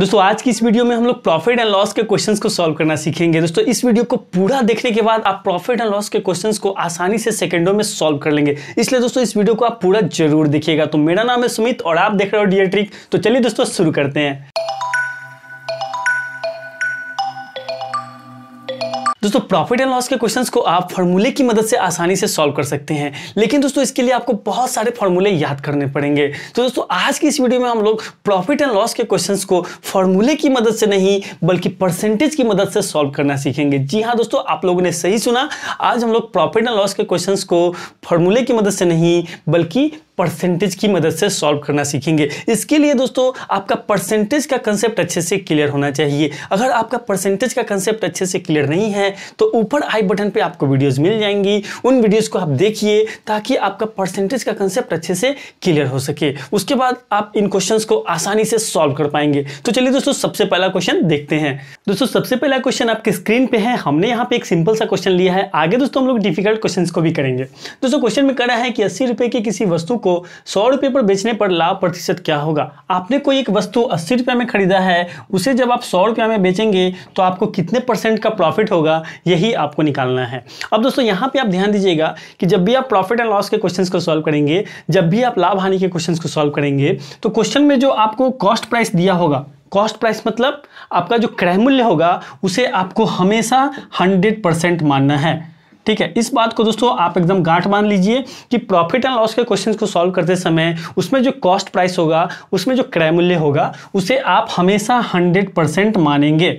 दोस्तों आज की इस वीडियो में हम लोग प्रॉफिट एंड लॉस के क्वेश्चंस को सॉल्व करना सीखेंगे दोस्तों इस वीडियो को पूरा देखने के बाद आप प्रॉफिट एंड लॉस के क्वेश्चंस को आसानी से सेकंडों में सॉल्व कर लेंगे इसलिए दोस्तों इस वीडियो को आप पूरा जरूर देखिएगा तो मेरा नाम है सुमित और आप देख रहे हो डियर ट्रिक तो चलिए दोस्तों शुरू करते हैं दोस्तों प्रॉफिट एंड लॉस के क्वेश्चंस को आप फॉर्मूले की मदद से आसानी से सॉल्व कर सकते हैं लेकिन दोस्तों इसके लिए आपको बहुत सारे फॉर्मूले याद करने पड़ेंगे तो दोस्तों आज की इस वीडियो में हम लोग प्रॉफिट एंड लॉस के क्वेश्चंस को फॉर्मूले की मदद से नहीं बल्कि परसेंटेज की मदद से सॉल्व करना सीखेंगे जी हाँ दोस्तों आप लोगों ने सही सुना आज हम लोग प्रॉफिट एंड लॉस के क्वेश्चन को फॉर्मूले की मदद से नहीं बल्कि परसेंटेज की मदद से सॉल्व करना सीखेंगे इसके लिए दोस्तों आपका परसेंटेज का कंसेप्ट अच्छे से क्लियर होना चाहिए अगर आपका परसेंटेज का कंसेप्ट अच्छे से क्लियर नहीं है तो ऊपर आई बटन पर आपको वीडियोज़ मिल जाएंगी उन वीडियोज़ को आप देखिए ताकि आपका परसेंटेज का कंसेप्ट अच्छे से क्लियर हो सके उसके बाद आप इन क्वेश्चन को आसानी से सॉल्व कर पाएंगे तो चलिए दोस्तों सबसे पहला क्वेश्चन देखते हैं दोस्तों सबसे पहला क्वेश्चन आपके स्क्रीन पे है हमने यहाँ पे एक सिंपल सा क्वेश्चन लिया है आगे दोस्तों हम लोग डिफिकल्ट क्वेश्चन को भी करेंगे दोस्तों क्वेश्चन में करा है कि अस्सी रुपए की किसी वस्तु को सौ रुपये पर बेचने पर लाभ प्रतिशत क्या होगा आपने कोई एक वस्तु अस्सी रुपये में खरीदा है उसे जब आप सौ रुपये में बेचेंगे तो आपको कितने परसेंट का प्रॉफिट होगा यही आपको निकालना है अब दोस्तों यहाँ पर आप ध्यान दीजिएगा कि जब भी आप प्रॉफिट एंड लॉस के क्वेश्चन को सॉल्व करेंगे जब भी आप लाभ हानि के क्वेश्चन को सॉल्व करेंगे तो क्वेश्चन में जो आपको कॉस्ट प्राइस दिया होगा कॉस्ट प्राइस मतलब आपका जो क्रय मूल्य होगा उसे आपको हमेशा 100 परसेंट मानना है ठीक है इस बात को दोस्तों आप एकदम गांठ मान लीजिए कि प्रॉफिट एंड लॉस के क्वेश्चन को सॉल्व करते समय उसमें जो कॉस्ट प्राइस होगा उसमें जो क्रय मूल्य होगा उसे आप हमेशा हंड्रेड मानेंगे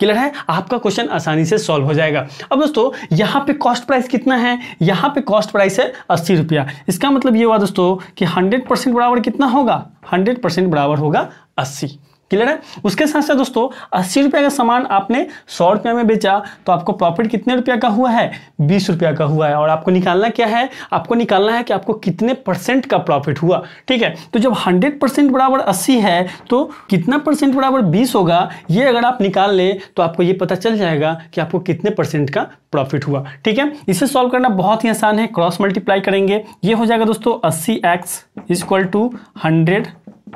क्लियर है आपका क्वेश्चन आसानी से सॉल्व हो जाएगा अब दोस्तों यहाँ पे कॉस्ट प्राइस कितना है यहाँ पे कॉस्ट प्राइस है अस्सी रुपया इसका मतलब ये हुआ दोस्तों कि हंड्रेड परसेंट बराबर कितना होगा हंड्रेड परसेंट बराबर होगा अस्सी क्लियर है उसके साथ साथ दोस्तों अस्सी रुपया का सामान आपने सौ रुपये में बेचा तो आपको प्रॉफिट कितने रुपया का हुआ है बीस रुपया का हुआ है और आपको निकालना क्या है आपको निकालना है कि आपको कितने परसेंट का प्रॉफिट हुआ ठीक है तो जब हंड्रेड परसेंट बराबर अस्सी है तो कितना परसेंट बराबर बीस होगा ये अगर आप निकाल लें तो आपको ये पता चल जाएगा कि आपको कितने परसेंट का प्रॉफिट हुआ ठीक है इसे सॉल्व करना बहुत ही आसान है क्रॉस मल्टीप्लाई करेंगे ये हो जाएगा दोस्तों अस्सी x is equal to hundred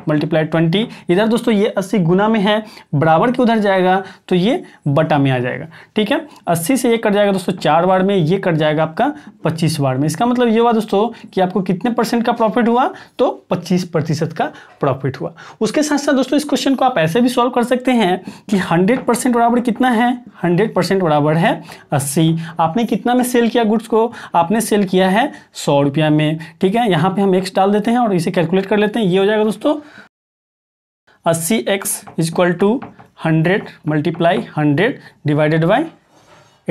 multiply twenty इधर दोस्तों ये अस्सी गुना में है बराबर के उधर जाएगा तो ये बटा में आ जाएगा ठीक है अस्सी से ये कट जाएगा दोस्तों चार बार में ये कट जाएगा आपका पच्चीस बार में इसका मतलब ये हुआ दोस्तों कि आपको कितने परसेंट का प्रॉफिट हुआ तो पच्चीस प्रतिशत का प्रॉफिट हुआ उसके साथ साथ दोस्तों इस क्वेश्चन को आप ऐसे भी सॉल्व कर सकते हैं कि हंड्रेड परसेंट बराबर कितना है हंड्रेड परसेंट बराबर है अस्सी आपने कितना में सेल किया गुड्स को आपने सेल किया है सौ रुपया में ठीक है यहाँ पर हम एक्स डाल देते हैं और इसे कैलकुलेट कर लेते हैं ये हो जाएगा दोस्तों अस्सी x is equal to hundred multiply hundred divided by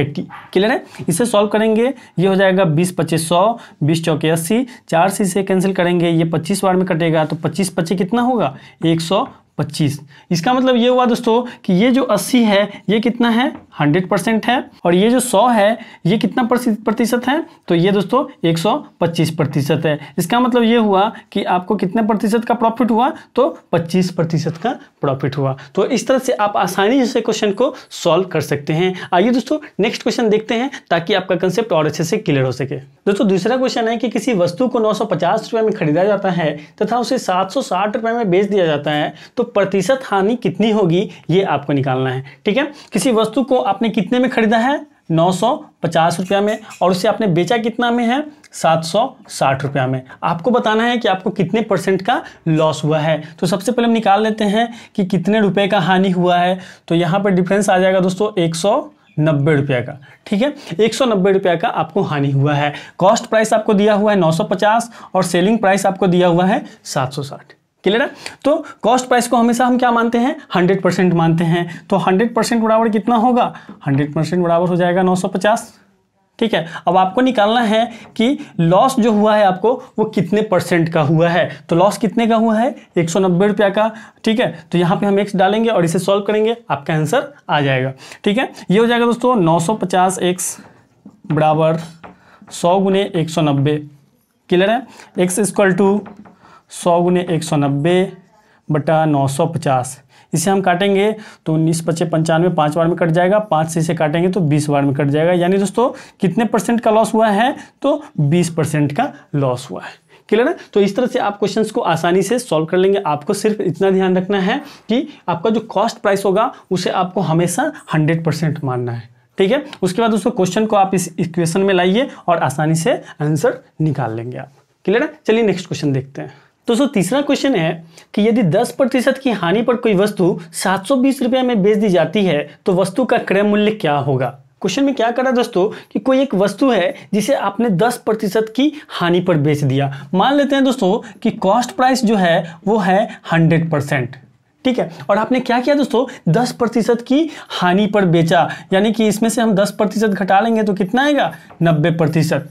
eighty clear है इसे सॉल्व करेंगे ये हो जाएगा बीस पच्चीस सौ बीस चौके अस्सी चार से इसे कैंसिल करेंगे ये पच्चीस बार में कटेगा तो पच्चीस पच्चीस कितना होगा एक सौ पच्चीस इसका मतलब ये हुआ दोस्तों कि ये जो अस्सी है ये कितना है हंड्रेड परसेंट है और ये जो सौ है ये कितना प्रतिशत है तो ये दोस्तों एक सौ पच्चीस प्रतिशत है इसका मतलब ये हुआ कि आपको कितने प्रतिशत का प्रॉफिट हुआ तो पच्चीस प्रतिशत का प्रॉफिट हुआ तो इस तरह से आप आसानी से क्वेश्चन को सॉल्व कर सकते हैं आइए दोस्तों नेक्स्ट क्वेश्चन देखते हैं ताकि आपका कंसेप्ट और अच्छे से क्लियर हो सके दोस्तों दूसरा क्वेश्चन है कि किसी वस्तु को नौ रुपए में खरीदा जाता है तथा उसे सात सौ में बेच दिया जाता है तो प्रतिशत हानि कितनी होगी ये आपको निकालना है ठीक है किसी वस्तु को आपने कितने में खरीदा है नौ सौ पचास रुपया में और उसे आपने बेचा कितना में है सात सौ साठ रुपया में आपको बताना है कि आपको कितने परसेंट का लॉस हुआ है तो सबसे पहले हम निकाल लेते हैं कि कितने रुपए का हानि हुआ है तो यहाँ पर डिफरेंस आ जाएगा दोस्तों एक सौ नब्बे रुपया का ठीक है एक सौ नब्बे रुपया का आपको हानि हुआ है कॉस्ट प्राइस आपको दिया हुआ है नौ सौ पचास और सेलिंग प्राइस आपको दिया हुआ है सात सौ साठ क्लियर है तो कॉस्ट प्राइस को हमेशा हम क्या मानते हैं हंड्रेड परसेंट मानते हैं तो हंड्रेड परसेंट बराबर कितना होगा हंड्रेड परसेंट बराबर हो जाएगा नौ सौ पचास ठीक है अब आपको निकालना है कि लॉस जो हुआ है आपको वो कितने परसेंट का हुआ है तो लॉस कितने का हुआ है एक सौ नब्बे रुपया का ठीक है तो यहाँ पे हम एक्स डालेंगे और इसे सॉल्व करेंगे आपका आंसर आ जाएगा ठीक है ये हो जाएगा दोस्तों नौ सौ पचास एक्स बराबर सौ गुने एक सौ नब्बे क्लियर है एक्स इक्वल टू सौ गुने एक सौ नब्बे बटा नौ सौ पचास इसे हम काटेंगे तो उन्नीस पच्चीस पंचानवे पाँच बार में कट जाएगा पाँच से इसे काटेंगे तो बीस बार में कट जाएगा यानी दोस्तों कितने परसेंट का लॉस हुआ है तो बीस परसेंट का लॉस हुआ है क्लियर है तो इस तरह से आप क्वेश्चंस को आसानी से सॉल्व कर लेंगे आपको सिर्फ इतना ध्यान रखना है कि आपका जो कॉस्ट प्राइस होगा उसे आपको हमेशा हंड्रेड परसेंट मानना है ठीक है उसके बाद दोस्तों क्वेश्चन को आप इस इक्वेशन में लाइए और आसानी से आंसर निकाल लेंगे आप क्लियर है चलिए नेक्स्ट क्वेश्चन देखते हैं दोस्तों तीसरा क्वेश्चन है कि यदि 10 प्रतिशत की हानि पर कोई वस्तु सात रुपए में बेच दी जाती है तो वस्तु का क्रय मूल्य क्या होगा क्वेश्चन में क्या करा दोस्तों कि कोई एक वस्तु है जिसे आपने 10 प्रतिशत की हानि पर बेच दिया मान लेते हैं दोस्तों कि कॉस्ट प्राइस जो है वो है 100 परसेंट ठीक है और आपने क्या किया दोस्तों दस प्रतिशत की हानि पर बेचा यानी कि इसमें से हम दस प्रतिशत घटा लेंगे तो कितना आएगा नब्बे प्रतिशत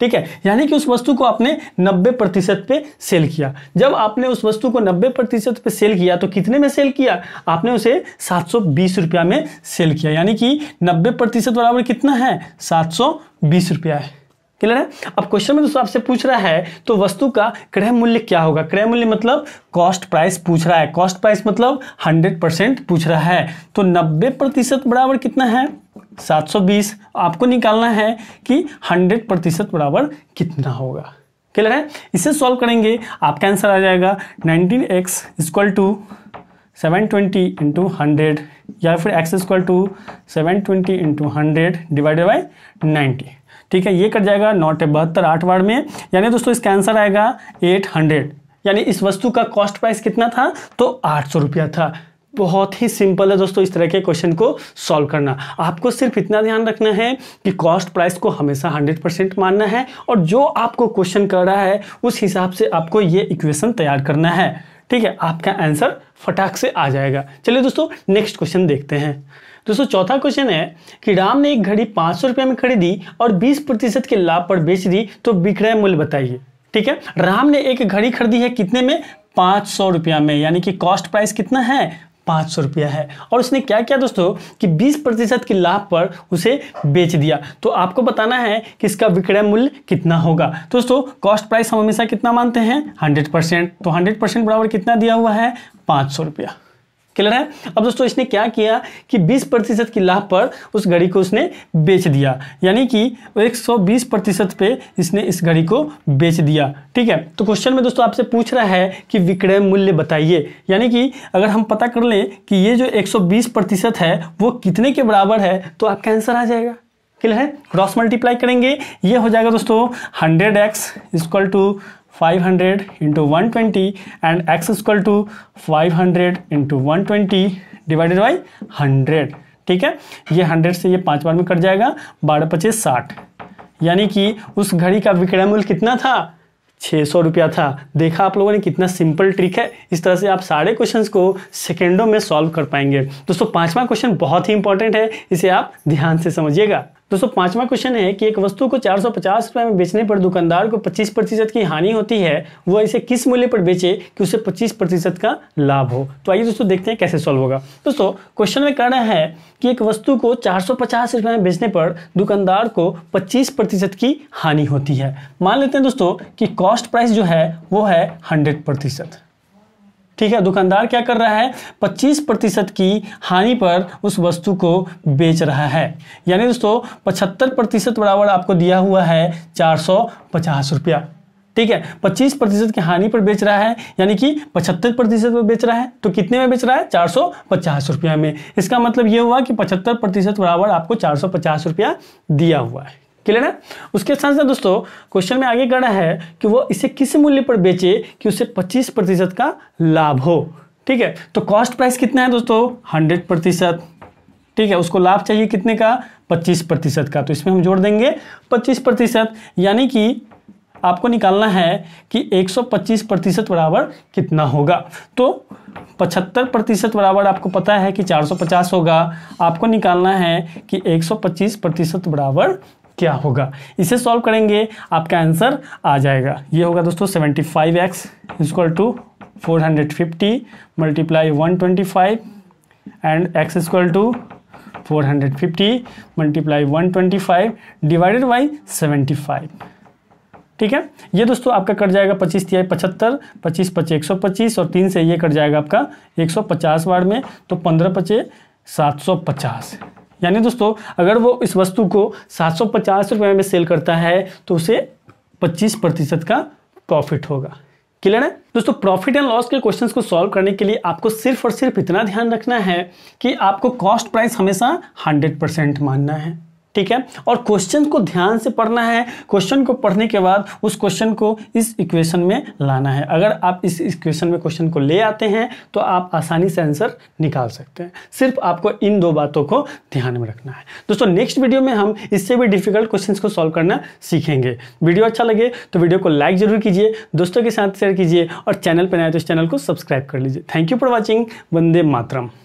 ठीक है यानी कि उस वस्तु को आपने 90 प्रतिशत पे सेल किया जब आपने उस वस्तु को 90 प्रतिशत पे सेल किया तो कितने में सेल किया आपने उसे 720 रुपया में सेल किया यानी कि 90 प्रतिशत बराबर कितना है 720 रुपया है क्लियर है अब क्वेश्चन में दोस्तों आपसे पूछ रहा है तो वस्तु का क्रय मूल्य क्या होगा क्रय मूल्य मतलब कॉस्ट प्राइस पूछ रहा है कॉस्ट प्राइस मतलब हंड्रेड परसेंट पूछ रहा है तो नब्बे प्रतिशत बराबर कितना है 720 आपको निकालना है कि 100 प्रतिशत बराबर कितना होगा क्लियर है इसे सॉल्व करेंगे आपका आंसर आ जाएगा 19x x equal to seven twenty into hundred या फिर x equal to seven twenty into hundred divided by ninety ठीक है ये कट जाएगा नौ ए बहत्तर आठ बार में यानी दोस्तों इसका आंसर आएगा एट हंड्रेड यानी इस वस्तु का कॉस्ट प्राइस कितना था तो आठ सौ रुपया था बहुत ही सिंपल है दोस्तों इस तरह के क्वेश्चन को सॉल्व करना आपको सिर्फ इतना ध्यान रखना है कि कॉस्ट प्राइस को हमेशा 100 परसेंट मानना है और जो आपको क्वेश्चन कर रहा है उस हिसाब से आपको ये इक्वेशन तैयार करना है ठीक है आपका आंसर फटाक से आ जाएगा चलिए दोस्तों नेक्स्ट क्वेश्चन देखते हैं दोस्तों चौथा क्वेश्चन है कि राम ने एक घड़ी पाँच सौ में खरीदी और बीस प्रतिशत के लाभ पर बेच दी तो विक्रय मूल्य बताइए ठीक है राम ने एक घड़ी खरीदी है कितने में पाँच सौ रुपया में यानी कि कॉस्ट प्राइस कितना है पाँच सौ रुपया है और उसने क्या किया दोस्तों कि बीस प्रतिशत के लाभ पर उसे बेच दिया तो आपको बताना है कि इसका विक्रय मूल्य कितना होगा तो दोस्तों कॉस्ट प्राइस हम हमेशा कितना मानते हैं हंड्रेड परसेंट तो हंड्रेड परसेंट बराबर कितना दिया हुआ है पाँच सौ रुपया क्लियर है अब दोस्तों इसने क्या किया कि 20 प्रतिशत की लाभ पर उस घड़ी को उसने बेच दिया यानी कि 120 प्रतिशत पे इसने इस घड़ी को बेच दिया ठीक है तो क्वेश्चन में दोस्तों आपसे पूछ रहा है कि विक्रय मूल्य बताइए यानी कि अगर हम पता कर लें कि ये जो 120 प्रतिशत है वो कितने के बराबर है तो आपका आंसर आ जाएगा क्लियर है क्रॉस मल्टीप्लाई करेंगे ये हो जाएगा दोस्तों hundred x equal to 500 into 120 and x is equal to 500 into 120 divided by 100 ठीक है ये 100 से ये पांच बार में कट जाएगा बारह पच्चीस साठ यानी कि उस घड़ी का विक्रय मूल्य कितना था छः सौ रुपया था देखा आप लोगों ने कितना सिंपल ट्रिक है इस तरह से आप सारे क्वेश्चंस को सेकेंडों में सॉल्व कर पाएंगे दोस्तों पांचवा क्वेश्चन बहुत ही इंपॉर्टेंट है इसे आप ध्यान से समझिएगा दोस्तों पांचवा क्वेश्चन है कि एक वस्तु को चार रुपए में बेचने पर दुकानदार को 25 प्रतिशत की हानि होती है वो इसे किस मूल्य पर बेचे कि उसे 25 प्रतिशत का लाभ हो तो आइए दोस्तों देखते हैं कैसे सॉल्व होगा दोस्तों क्वेश्चन में कहना है कि एक वस्तु को चार रुपए में बेचने पर दुकानदार को पच्चीस प्रतिशत की हानि होती है मान लेते हैं दोस्तों की कॉस्ट प्राइस जो है वो है हंड्रेड प्रतिशत ठीक है दुकानदार क्या कर रहा है 25 प्रतिशत की हानि पर उस वस्तु को बेच रहा है यानी दोस्तों पचहत्तर प्रतिशत बराबर आपको दिया हुआ है चार सौ पचास रुपया ठीक है 25 प्रतिशत की हानि पर बेच रहा है यानी कि 75 प्रतिशत पर बेच रहा है तो कितने में बेच रहा है चार सौ पचास रुपया में इसका मतलब ये हुआ कि 75 प्रतिशत बराबर आपको चार सौ पचास रुपया दिया हुआ है क्लियर है उसके साथ साथ दोस्तों क्वेश्चन में आगे कड़ा है कि वो इसे किस मूल्य पर बेचे कि उसे 25 प्रतिशत का लाभ हो ठीक है तो कॉस्ट प्राइस कितना है दोस्तों 100 प्रतिशत ठीक है उसको लाभ चाहिए कितने का 25 प्रतिशत का तो इसमें हम जोड़ देंगे 25 प्रतिशत यानी कि आपको निकालना है कि 125 प्रतिशत बराबर कितना होगा तो 75 प्रतिशत बराबर आपको पता है कि 450 होगा आपको निकालना है कि 125 प्रतिशत बराबर क्या होगा इसे सॉल्व करेंगे आपका आंसर आ जाएगा ये होगा दोस्तों seventy five x is equal to four hundred fifty multiply one twenty five and x is equal to four hundred fifty multiply one twenty five divided by seventy five ठीक है ये दोस्तों आपका कट जाएगा पच्चीस तिहाई पचहत्तर पच्चीस पचे एक सौ पच्चीस और तीन से ये कट जाएगा आपका एक सौ पचास वार्ड में तो पंद्रह पचे सात सौ पचास यानी दोस्तों अगर वो इस वस्तु को सात सौ में सेल करता है तो उसे पच्चीस प्रतिशत का प्रॉफिट होगा क्लियर है दोस्तों प्रॉफिट एंड लॉस के क्वेश्चंस को सॉल्व करने के लिए आपको सिर्फ और सिर्फ इतना ध्यान रखना है कि आपको कॉस्ट प्राइस हमेशा 100 परसेंट मानना है ठीक है और क्वेश्चन को ध्यान से पढ़ना है क्वेश्चन को पढ़ने के बाद उस क्वेश्चन को इस इक्वेशन में लाना है अगर आप इस इक्वेशन में क्वेश्चन को ले आते हैं तो आप आसानी से आंसर निकाल सकते हैं सिर्फ आपको इन दो बातों को ध्यान में रखना है दोस्तों नेक्स्ट वीडियो में हम इससे भी डिफिकल्ट क्वेश्चन को सॉल्व करना सीखेंगे वीडियो अच्छा लगे तो वीडियो को लाइक जरूर कीजिए दोस्तों के साथ शेयर कीजिए और चैनल पर नए तो इस चैनल को सब्सक्राइब कर लीजिए थैंक यू फॉर वॉचिंग वंदे मातरम